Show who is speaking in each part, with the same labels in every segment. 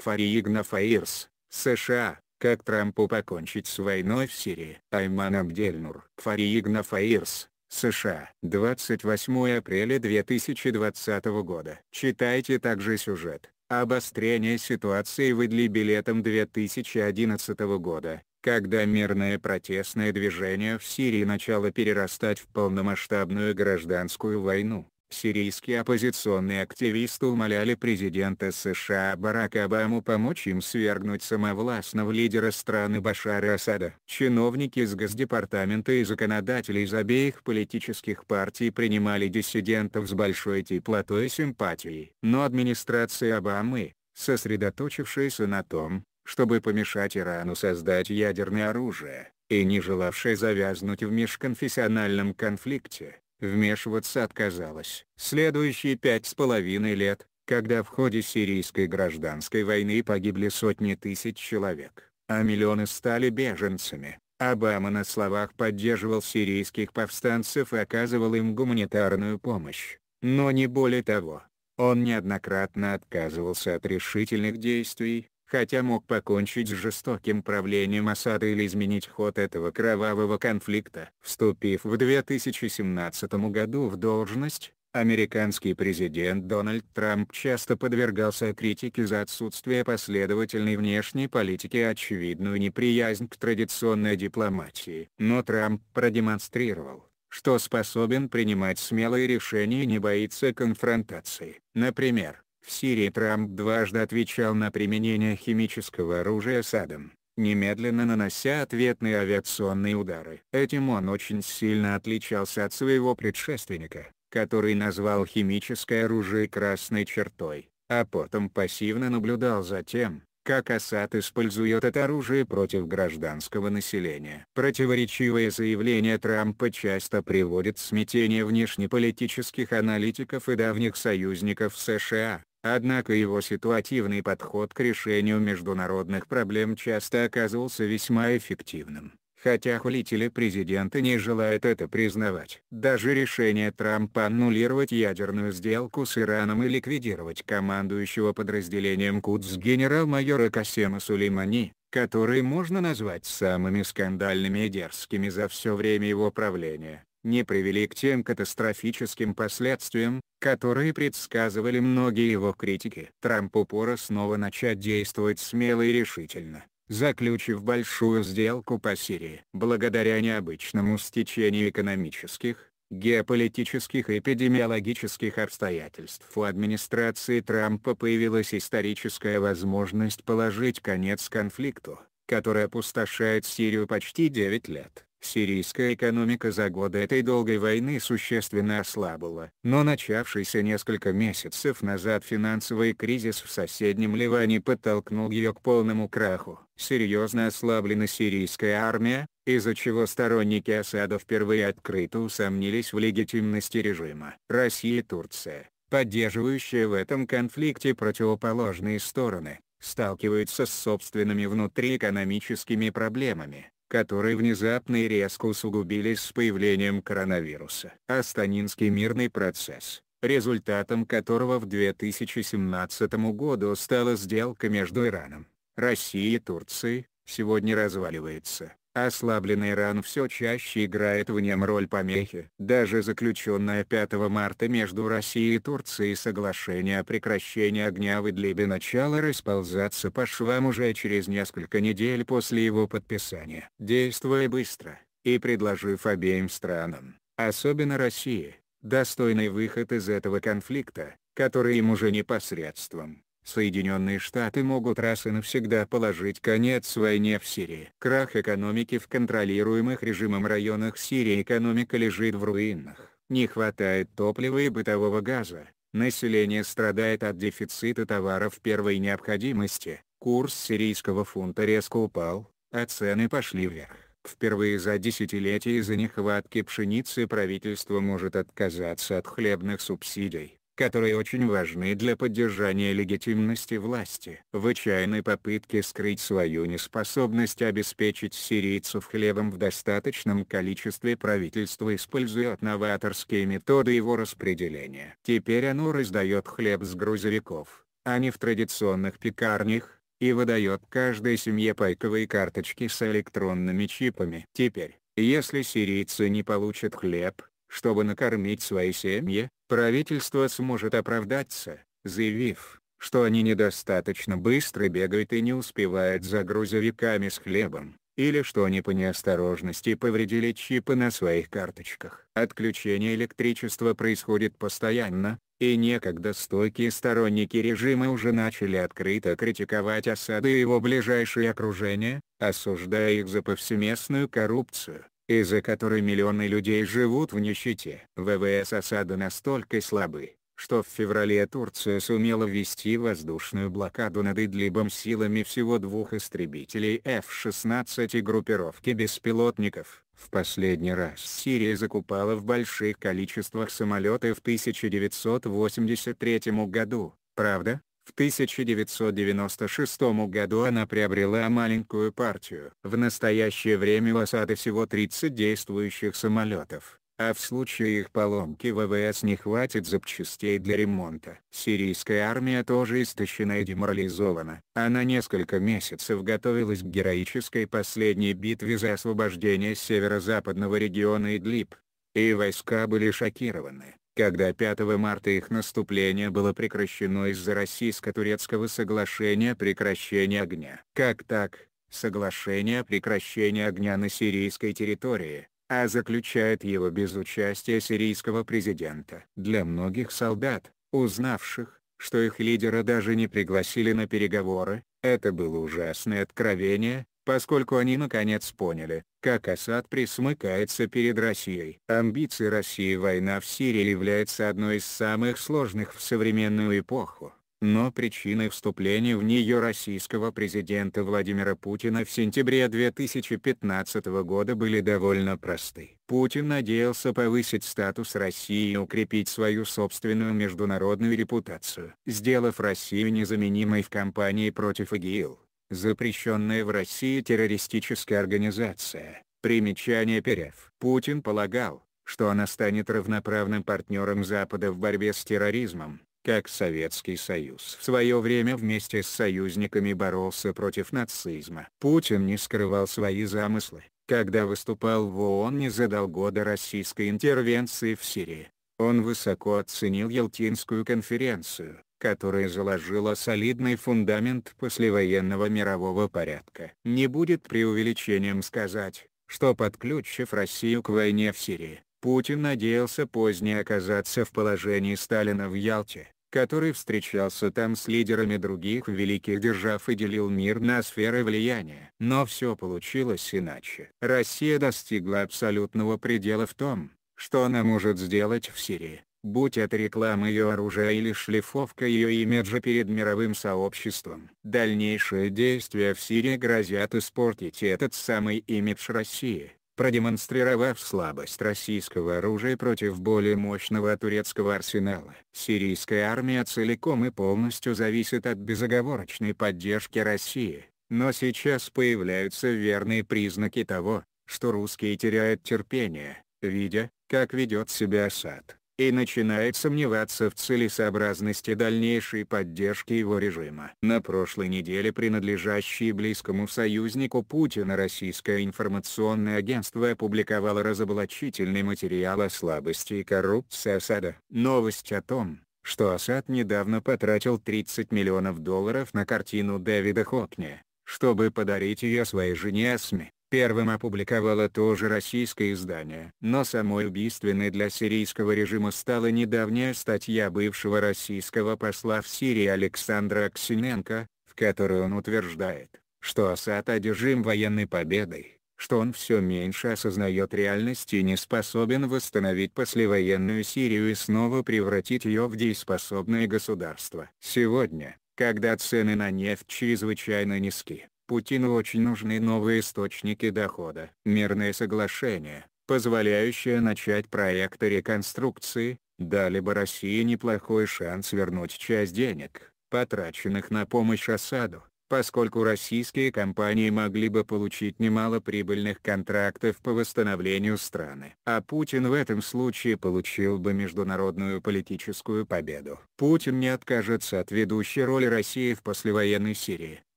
Speaker 1: Фариг Нафаирс, США, как Трампу покончить с войной в Сирии. Айман Абдельнур, Фариг Нафаирс, США. 28 апреля 2020 года. Читайте также сюжет. Обострение ситуации в Идлибе летом 2011 года, когда мирное протестное движение в Сирии начало перерастать в полномасштабную гражданскую войну. Сирийские оппозиционные активисты умоляли президента США Барака Обаму помочь им свергнуть самовластного лидера страны Башара Асада. Чиновники из Госдепартамента и законодатели из обеих политических партий принимали диссидентов с большой теплотой и симпатией. Но администрация Обамы, сосредоточившаяся на том, чтобы помешать Ирану создать ядерное оружие, и не желавшая завязнуть в межконфессиональном конфликте, вмешиваться отказалась. Следующие пять с половиной лет, когда в ходе сирийской гражданской войны погибли сотни тысяч человек, а миллионы стали беженцами, Обама на словах поддерживал сирийских повстанцев и оказывал им гуманитарную помощь, но не более того. Он неоднократно отказывался от решительных действий, хотя мог покончить с жестоким правлением осады или изменить ход этого кровавого конфликта. Вступив в 2017 году в должность, Американский президент Дональд Трамп часто подвергался критике за отсутствие последовательной внешней политики и очевидную неприязнь к традиционной дипломатии. Но Трамп продемонстрировал, что способен принимать смелые решения и не боится конфронтации. Например, в Сирии Трамп дважды отвечал на применение химического оружия Садом, немедленно нанося ответные авиационные удары. Этим он очень сильно отличался от своего предшественника, который назвал химическое оружие красной чертой, а потом пассивно наблюдал за тем, как Асад использует это оружие против гражданского населения. Противоречивые заявления Трампа часто приводят смятение внешнеполитических аналитиков и давних союзников США, Однако его ситуативный подход к решению международных проблем часто оказывался весьма эффективным. Хотя хулители президента не желают это признавать. Даже решение Трампа аннулировать ядерную сделку с Ираном и ликвидировать командующего подразделением КУДС генерал-майора Касема Сулеймани, которые можно назвать самыми скандальными и дерзкими за все время его правления, не привели к тем катастрофическим последствиям, которые предсказывали многие его критики. Трамп упора снова начать действовать смело и решительно, заключив большую сделку по Сирии. Благодаря необычному стечению экономических, геополитических и эпидемиологических обстоятельств у администрации Трампа появилась историческая возможность положить конец конфликту, который опустошает Сирию почти 9 лет. Сирийская экономика за годы этой долгой войны существенно ослабла, но начавшийся несколько месяцев назад финансовый кризис в соседнем Ливане подтолкнул ее к полному краху. Серьезно ослаблена сирийская армия, из-за чего сторонники Асада впервые открыто усомнились в легитимности режима. Россия и Турция, поддерживающие в этом конфликте противоположные стороны, сталкиваются с собственными внутриэкономическими проблемами которые внезапно и резко усугубились с появлением коронавируса. Астанинский мирный процесс, результатом которого в 2017 году стала сделка между Ираном, Россией и Турцией, сегодня разваливается. Ослабленный ран все чаще играет в нем роль помехи. Даже заключенное 5 марта между Россией и Турцией соглашение о прекращении огня в Идлибе начало расползаться по швам уже через несколько недель после его подписания. Действуя быстро, и предложив обеим странам, особенно России, достойный выход из этого конфликта, который им уже непосредством, Соединенные Штаты могут раз и навсегда положить конец войне в Сирии. Крах экономики в контролируемых режимом районах Сирии экономика лежит в руинах. Не хватает топлива и бытового газа, население страдает от дефицита товаров первой необходимости, курс сирийского фунта резко упал, а цены пошли вверх. Впервые за десятилетие из-за нехватки пшеницы правительство может отказаться от хлебных субсидий которые очень важны для поддержания легитимности власти. В отчаянной попытке скрыть свою неспособность обеспечить сирийцев хлебом в достаточном количестве правительство использует новаторские методы его распределения. Теперь оно раздает хлеб с грузовиков, а не в традиционных пекарнях, и выдает каждой семье пайковые карточки с электронными чипами. Теперь, если сирийцы не получат хлеб, чтобы накормить свои семьи, Правительство сможет оправдаться, заявив, что они недостаточно быстро бегают и не успевают за грузовиками с хлебом, или что они по неосторожности повредили чипы на своих карточках. Отключение электричества происходит постоянно, и некогда стойкие сторонники режима уже начали открыто критиковать осады и его ближайшее окружение, осуждая их за повсеместную коррупцию, из-за которой миллионы людей живут в нищете. ВВС Асада настолько слабы, что в феврале Турция сумела ввести воздушную блокаду над Идлибом силами всего двух истребителей F-16 и группировки беспилотников. В последний раз Сирия закупала в больших количествах самолеты в 1983 году, правда, в 1996 году она приобрела маленькую партию. В настоящее время у осады всего 30 действующих самолетов, а в случае их поломки ВВС не хватит запчастей для ремонта. Сирийская армия тоже истощена и деморализована. Она несколько месяцев готовилась к героической последней битве за освобождение северо-западного региона Идлиб. И войска были шокированы когда 5 марта их наступление было прекращено из-за российско-турецкого соглашения прекращения огня. Как так? Соглашение о прекращении огня на сирийской территории, а заключает его без участия сирийского президента. Для многих солдат, узнавших, что их лидера даже не пригласили на переговоры, это было ужасное откровение, поскольку они наконец поняли, как Асад присмыкается перед Россией. Амбиции России война в Сирии является одной из самых сложных в современную эпоху. Но причиной вступления в нее российского президента Владимира Путина в сентябре 2015 года были довольно просты. Путин надеялся повысить статус России и укрепить свою собственную международную репутацию, сделав Россию незаменимой в кампании против ИГИЛ запрещенная в России террористическая организация. Примечание Перев. Путин полагал, что она станет равноправным партнером Запада в борьбе с терроризмом, как Советский Союз в свое время вместе с союзниками боролся против нацизма. Путин не скрывал свои замыслы, когда выступал в ООН не задал российской интервенции в Сирии. Он высоко оценил Ялтинскую конференцию, которая заложила солидный фундамент послевоенного мирового порядка. Не будет преувеличением сказать, что подключив Россию к войне в Сирии, Путин надеялся позднее оказаться в положении Сталина в Ялте, который встречался там с лидерами других великих держав и делил мир на сферы влияния. Но все получилось иначе. Россия достигла абсолютного предела в том, что она может сделать в Сирии будь это реклама ее оружия или шлифовка ее имиджа перед мировым сообществом. Дальнейшие действия в Сирии грозят испортить этот самый имидж России, продемонстрировав слабость российского оружия против более мощного турецкого арсенала. Сирийская армия целиком и полностью зависит от безоговорочной поддержки России, но сейчас появляются верные признаки того, что русские теряют терпение, видя, как ведет себя Асад и начинает сомневаться в целесообразности дальнейшей поддержки его режима. На прошлой неделе принадлежащее близкому союзнику Путина российское информационное агентство опубликовало разоблачительный материал о слабости и коррупции Асада. Новость о том, что Асад недавно потратил 30 миллионов долларов на картину Дэвида Хокни, чтобы подарить ее своей жене Асме, Первым опубликовало тоже российское издание. Но самой убийственной для сирийского режима стала недавняя статья бывшего российского посла в Сирии Александра Аксиненко, в которой он утверждает, что Асад одержим военной победой, что он все меньше осознает реальность и не способен восстановить послевоенную Сирию и снова превратить ее в дееспособное государство. Сегодня, когда цены на нефть чрезвычайно низки, Путину очень нужны новые источники дохода. Мирное соглашение, позволяющее начать проекты реконструкции, дали бы России неплохой шанс вернуть часть денег, потраченных на помощь осаду, поскольку российские компании могли бы получить немало прибыльных контрактов по восстановлению страны. А Путин в этом случае получил бы международную политическую победу. Путин не откажется от ведущей роли России в послевоенной Сирии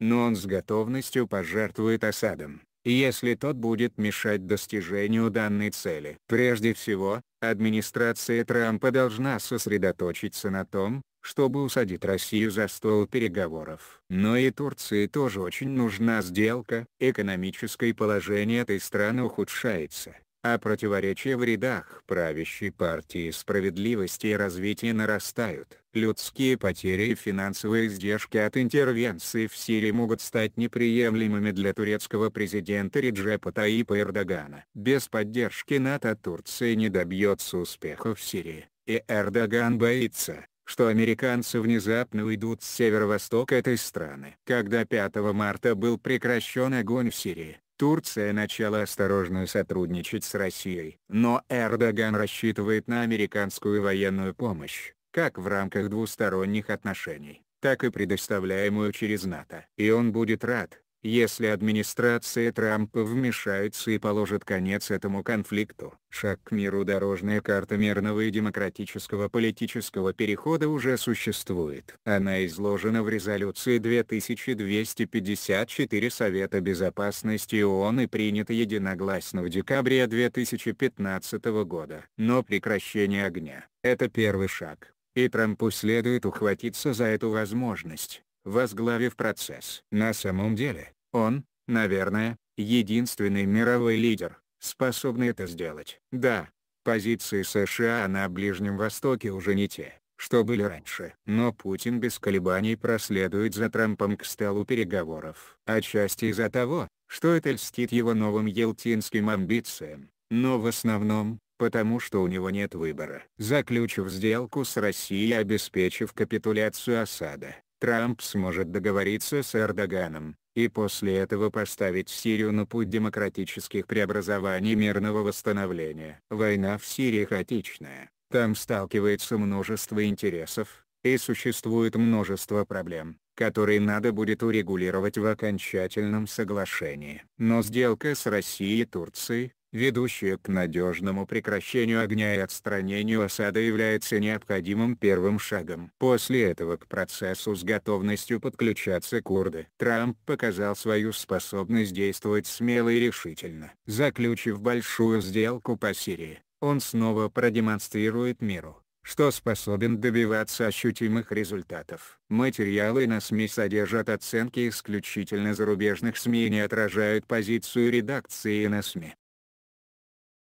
Speaker 1: но он с готовностью пожертвует осадом, если тот будет мешать достижению данной цели. Прежде всего, администрация Трампа должна сосредоточиться на том, чтобы усадить Россию за стол переговоров. Но и Турции тоже очень нужна сделка. Экономическое положение этой страны ухудшается а противоречия в рядах правящей партии справедливости и развития нарастают. Людские потери и финансовые издержки от интервенции в Сирии могут стать неприемлемыми для турецкого президента Реджепа Таипа Эрдогана. Без поддержки НАТО Турция не добьется успеха в Сирии, и Эрдоган боится, что американцы внезапно уйдут с северо-востока этой страны. Когда 5 марта был прекращен огонь в Сирии, Турция начала осторожно сотрудничать с Россией. Но Эрдоган рассчитывает на американскую военную помощь, как в рамках двусторонних отношений, так и предоставляемую через НАТО. И он будет рад, если администрация Трампа вмешается и положит конец этому конфликту. Шаг к миру дорожная карта мирного и демократического политического перехода уже существует. Она изложена в резолюции 2254 Совета Безопасности ООН и принята единогласно в декабре 2015 года. Но прекращение огня – это первый шаг, и Трампу следует ухватиться за эту возможность возглавив процесс. На самом деле, он, наверное, единственный мировой лидер, способный это сделать. Да, позиции США на Ближнем Востоке уже не те, что были раньше. Но Путин без колебаний проследует за Трампом к столу переговоров. Отчасти из-за того, что это льстит его новым елтинским амбициям, но в основном, потому что у него нет выбора. Заключив сделку с Россией и обеспечив капитуляцию осада. Трамп сможет договориться с Эрдоганом, и после этого поставить Сирию на путь демократических преобразований и мирного восстановления. Война в Сирии хаотичная, там сталкивается множество интересов, и существует множество проблем, которые надо будет урегулировать в окончательном соглашении. Но сделка с Россией и Турцией, ведущее к надежному прекращению огня и отстранению осады является необходимым первым шагом. После этого к процессу с готовностью подключаться курды. Трамп показал свою способность действовать смело и решительно. Заключив большую сделку по Сирии, он снова продемонстрирует миру, что способен добиваться ощутимых результатов. Материалы на СМИ содержат оценки исключительно зарубежных СМИ и не отражают позицию редакции на СМИ.